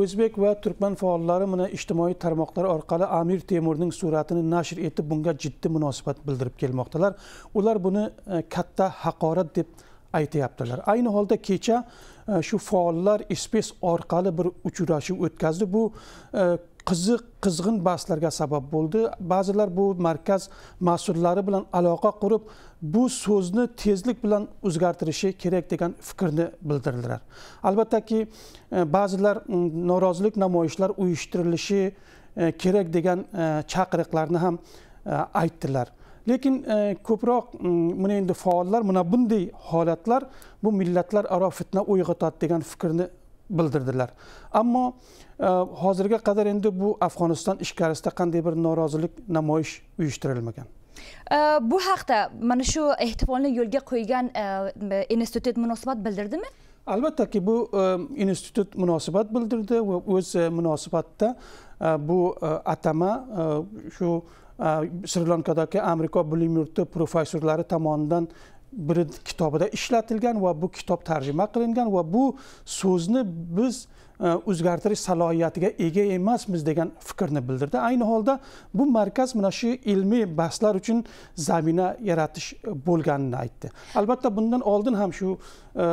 o'zbek va turkman faollari mana ijtimoiy tarmoqlar orqali amir temurning suratini nashr etib bunga jiddiy munosabat bildirib kelmoqdalar ular buni e, katta haqorat deb aytyaptilar ayni holda kecha e, shu faollar space orqali bir uchrashuv o'tkazdi bu e, qiziq qizg'in bahslarga sabab bo'ldi ba'zilar bu markaz mas'ullari bilan aloqa qurib bu so'zni tezlik bilan o'zgartirishi kerak degan fikrni bildirdilar albattaki e, ba'zilar norozilik namoyishlar uyushtirilishi kerak degan chaqiriqlarni ham aytdilar lekin e, ko'proq mana endi faollar mana bunday holatlar bu millatlararo fitna uyg'otadi degan fikrni bildirdilar ammo e, hozirga qadar endi bu afg'oniston ichkarisida qanday bir norozilik namoyish uyushtirilmagan e, bu haqda mana shu ehtimolni yo'lga qo'ygan institut munosabat bildirdimi albattaki bu e, institut munosabat bildirdi va o'z e, munosabatda e, bu atama shu sri lankadagi amerika bilim yurti professorlari tomonidan bir kitobida ishlatilgan va bu kitob tarjima qilingan va bu so'zni biz e, o'zgartirish salohiyatiga ega emasmiz degan fikrni bildirdi ayni holda bu markaz mana shu ilmiy bahslar uchun zamina yaratish bo'lganini aytdi albatta bundan oldin ham shu e,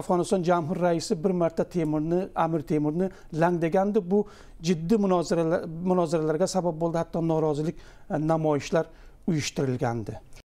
afg'oniston jamhur raisi bir marta temurni amir temurni lang degandi bu jiddiy munozaralarga sabab bo'ldi hatto norozilik e, namoyishlar uyushtirilgandi